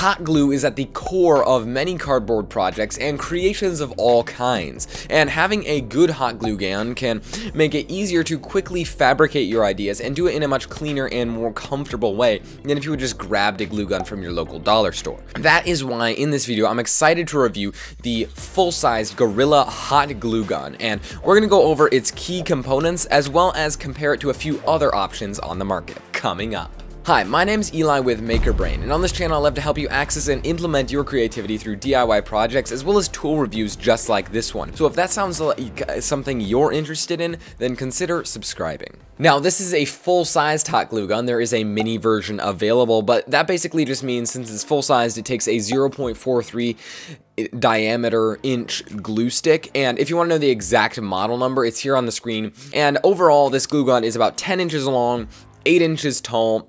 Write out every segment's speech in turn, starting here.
Hot glue is at the core of many cardboard projects and creations of all kinds, and having a good hot glue gun can make it easier to quickly fabricate your ideas and do it in a much cleaner and more comfortable way than if you would just grabbed a glue gun from your local dollar store. That is why in this video I'm excited to review the full-sized Gorilla Hot Glue Gun, and we're going to go over its key components as well as compare it to a few other options on the market. Coming up. Hi, my name is Eli with MakerBrain, and on this channel I love to help you access and implement your creativity through DIY projects as well as tool reviews just like this one. So if that sounds like uh, something you're interested in, then consider subscribing. Now, this is a full-sized hot glue gun. There is a mini version available, but that basically just means since it's full-sized, it takes a 0.43 diameter inch glue stick and if you want to know the exact model number it's here on the screen and overall this glue gun is about 10 inches long 8 inches tall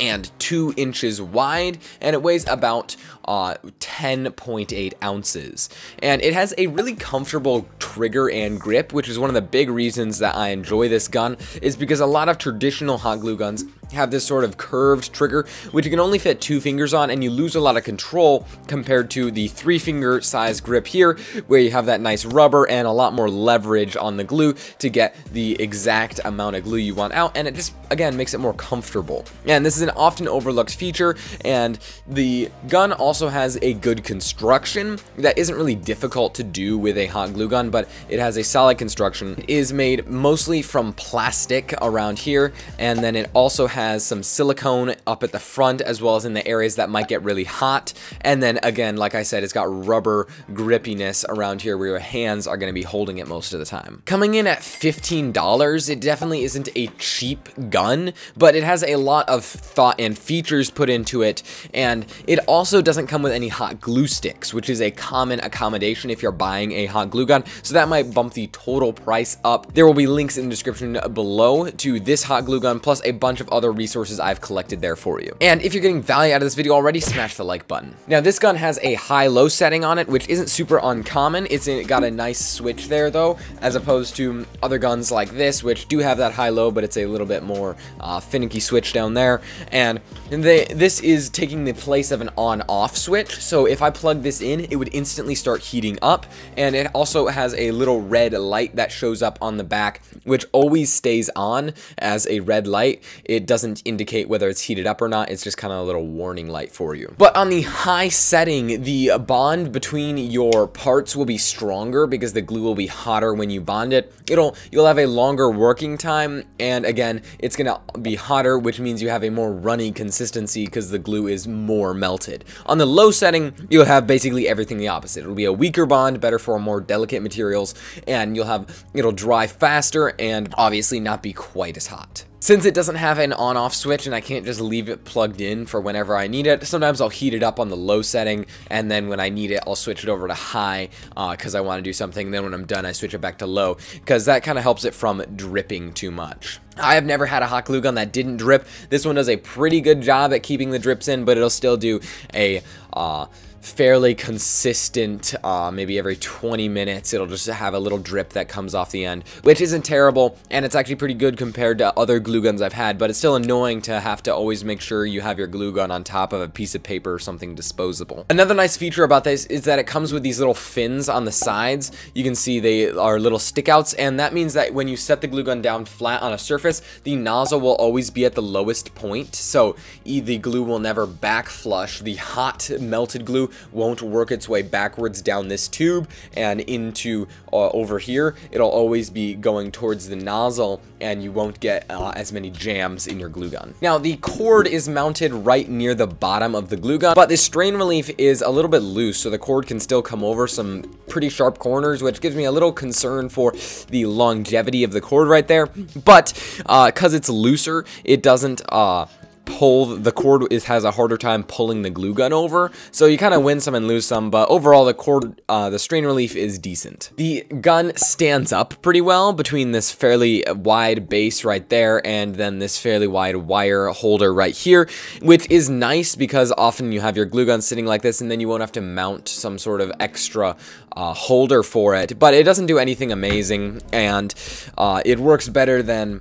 and two inches wide, and it weighs about uh, 10.8 ounces. And it has a really comfortable trigger and grip, which is one of the big reasons that I enjoy this gun, is because a lot of traditional hot glue guns have this sort of curved trigger which you can only fit two fingers on and you lose a lot of control compared to the three finger size grip here where you have that nice rubber and a lot more leverage on the glue to get the exact amount of glue you want out and it just again makes it more comfortable and this is an often overlooked feature and the gun also has a good construction that isn't really difficult to do with a hot glue gun but it has a solid construction it is made mostly from plastic around here and then it also has some silicone up at the front as well as in the areas that might get really hot. And then again, like I said, it's got rubber grippiness around here where your hands are gonna be holding it most of the time. Coming in at $15, it definitely isn't a cheap gun, but it has a lot of thought and features put into it. And it also doesn't come with any hot glue sticks, which is a common accommodation if you're buying a hot glue gun. So that might bump the total price up. There will be links in the description below to this hot glue gun, plus a bunch of other other resources I've collected there for you. And if you're getting value out of this video already, smash the like button. Now this gun has a high-low setting on it, which isn't super uncommon. It's got a nice switch there though, as opposed to other guns like this, which do have that high-low, but it's a little bit more uh, finicky switch down there. And they, this is taking the place of an on-off switch. So if I plug this in, it would instantly start heating up. And it also has a little red light that shows up on the back, which always stays on as a red light. It does doesn't indicate whether it's heated up or not. It's just kind of a little warning light for you. But on the high setting, the bond between your parts will be stronger because the glue will be hotter when you bond it. It'll You'll have a longer working time. And again, it's going to be hotter, which means you have a more runny consistency because the glue is more melted. On the low setting, you'll have basically everything the opposite. It'll be a weaker bond, better for more delicate materials, and you'll have, it'll dry faster and obviously not be quite as hot. Since it doesn't have an on-off switch and I can't just leave it plugged in for whenever I need it, sometimes I'll heat it up on the low setting, and then when I need it, I'll switch it over to high because uh, I want to do something. And then when I'm done, I switch it back to low because that kind of helps it from dripping too much. I have never had a hot glue gun that didn't drip. This one does a pretty good job at keeping the drips in, but it'll still do a uh, fairly consistent, uh, maybe every 20 minutes it'll just have a little drip that comes off the end, which isn't terrible, and it's actually pretty good compared to other glue guns I've had, but it's still annoying to have to always make sure you have your glue gun on top of a piece of paper or something disposable. Another nice feature about this is that it comes with these little fins on the sides. You can see they are little stickouts, and that means that when you set the glue gun down flat on a surface, the nozzle will always be at the lowest point, so the glue will never back flush the hot melted glue won't work its way backwards down this tube and into uh, over here. It'll always be going towards the nozzle and you won't get uh, as many jams in your glue gun. Now the cord is mounted right near the bottom of the glue gun, but the strain relief is a little bit loose so the cord can still come over some pretty sharp corners, which gives me a little concern for the longevity of the cord right there. But because uh, it's looser, it doesn't uh, pull the cord is has a harder time pulling the glue gun over so you kind of win some and lose some but overall the cord uh, the strain relief is decent the gun stands up pretty well between this fairly wide base right there and then this fairly wide wire holder right here which is nice because often you have your glue gun sitting like this and then you won't have to mount some sort of extra uh, holder for it but it doesn't do anything amazing and uh, it works better than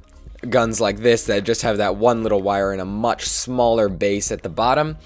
guns like this that just have that one little wire and a much smaller base at the bottom.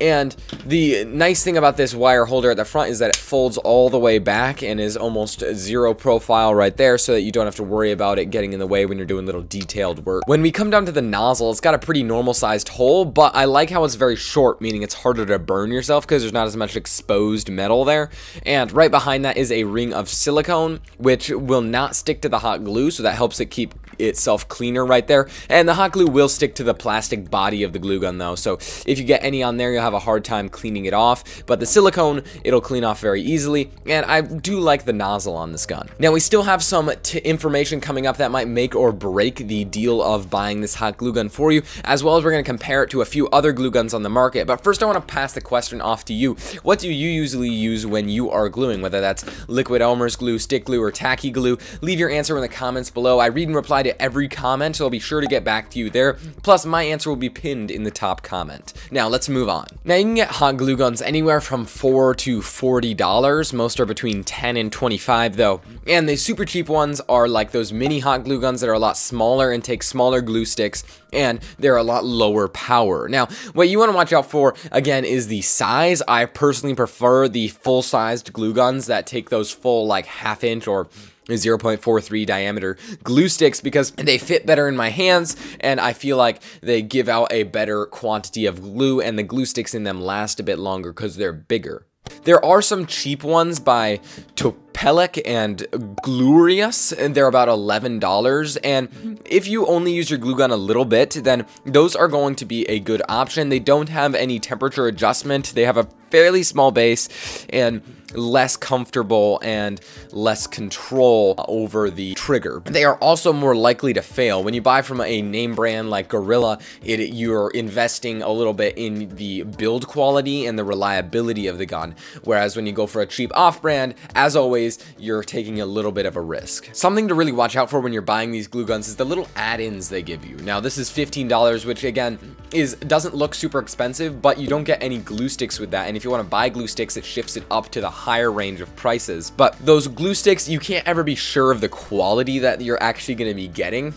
And the nice thing about this wire holder at the front is that it folds all the way back and is almost zero profile right there so that you don't have to worry about it getting in the way when you're doing little detailed work. When we come down to the nozzle, it's got a pretty normal sized hole, but I like how it's very short, meaning it's harder to burn yourself because there's not as much exposed metal there. And right behind that is a ring of silicone, which will not stick to the hot glue, so that helps it keep itself cleaner right there. And the hot glue will stick to the plastic body of the glue gun though, so if you get any on there, you'll have a hard time cleaning it off, but the silicone, it'll clean off very easily, and I do like the nozzle on this gun. Now, we still have some information coming up that might make or break the deal of buying this hot glue gun for you, as well as we're going to compare it to a few other glue guns on the market, but first I want to pass the question off to you. What do you usually use when you are gluing, whether that's liquid Elmer's glue, stick glue, or tacky glue? Leave your answer in the comments below. I read and reply to every comment, so I'll be sure to get back to you there. Plus, my answer will be pinned in the top comment. Now, let's move on. Now you can get hot glue guns anywhere from 4 to $40, most are between 10 and 25 though, and the super cheap ones are like those mini hot glue guns that are a lot smaller and take smaller glue sticks, and they're a lot lower power. Now, what you want to watch out for, again, is the size. I personally prefer the full-sized glue guns that take those full like half inch or 0.43 diameter glue sticks because they fit better in my hands and I feel like they give out a better quantity of glue and the glue sticks in them last a bit longer because they're bigger. There are some cheap ones by Topelic and Glorious, and they're about $11. And if you only use your glue gun a little bit, then those are going to be a good option. They don't have any temperature adjustment. They have a fairly small base, and less comfortable and less control over the trigger. They are also more likely to fail. When you buy from a name brand like Gorilla, it, you're investing a little bit in the build quality and the reliability of the gun. Whereas when you go for a cheap off-brand, as always, you're taking a little bit of a risk. Something to really watch out for when you're buying these glue guns is the little add-ins they give you. Now this is $15, which again is doesn't look super expensive, but you don't get any glue sticks with that. And if you want to buy glue sticks, it shifts it up to the higher range of prices. But those glue sticks, you can't ever be sure of the quality that you're actually going to be getting.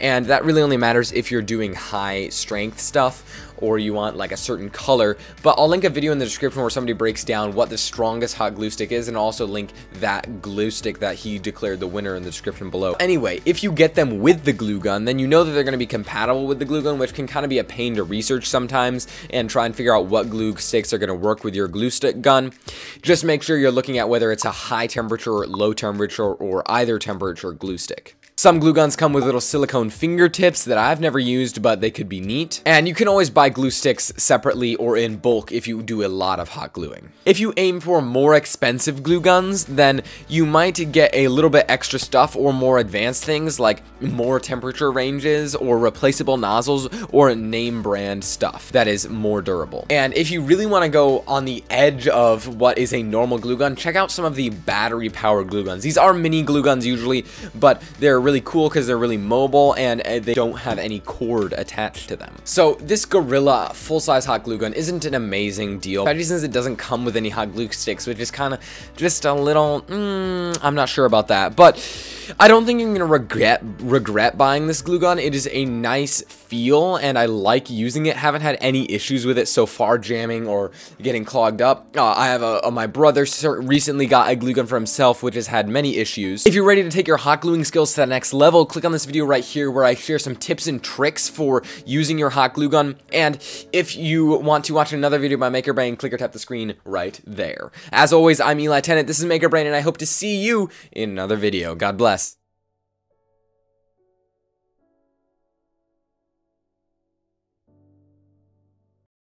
And that really only matters if you're doing high strength stuff or you want like a certain color. But I'll link a video in the description where somebody breaks down what the strongest hot glue stick is and also link that glue stick that he declared the winner in the description below. Anyway, if you get them with the glue gun, then you know that they're going to be compatible with the glue gun, which can kind of be a pain to research sometimes and try and figure out what glue sticks are going to work with your glue stick gun. Just make sure you're looking at whether it's a high temperature, low temperature, or either temperature glue stick. Some glue guns come with little silicone fingertips that I've never used, but they could be neat. And you can always buy glue sticks separately or in bulk if you do a lot of hot gluing. If you aim for more expensive glue guns, then you might get a little bit extra stuff or more advanced things like more temperature ranges or replaceable nozzles or name brand stuff that is more durable. And if you really want to go on the edge of what is a normal glue gun, check out some of the battery powered glue guns. These are mini glue guns usually, but they're really really cool because they're really mobile and uh, they don't have any cord attached to them. So this Gorilla full-size hot glue gun isn't an amazing deal. reason since it doesn't come with any hot glue sticks, which is kind of just a little, mm, I'm not sure about that. But I don't think I'm gonna regret regret buying this glue gun. It is a nice feel and I like using it. Haven't had any issues with it so far jamming or getting clogged up. Uh, I have a, a, my brother recently got a glue gun for himself which has had many issues. If you're ready to take your hot gluing skills to the next level, click on this video right here where I share some tips and tricks for using your hot glue gun. And if you want to watch another video by Maker Brain, click or tap the screen right there. As always, I'm Eli Tennant, this is Maker Brain, and I hope to see you in another video. God bless.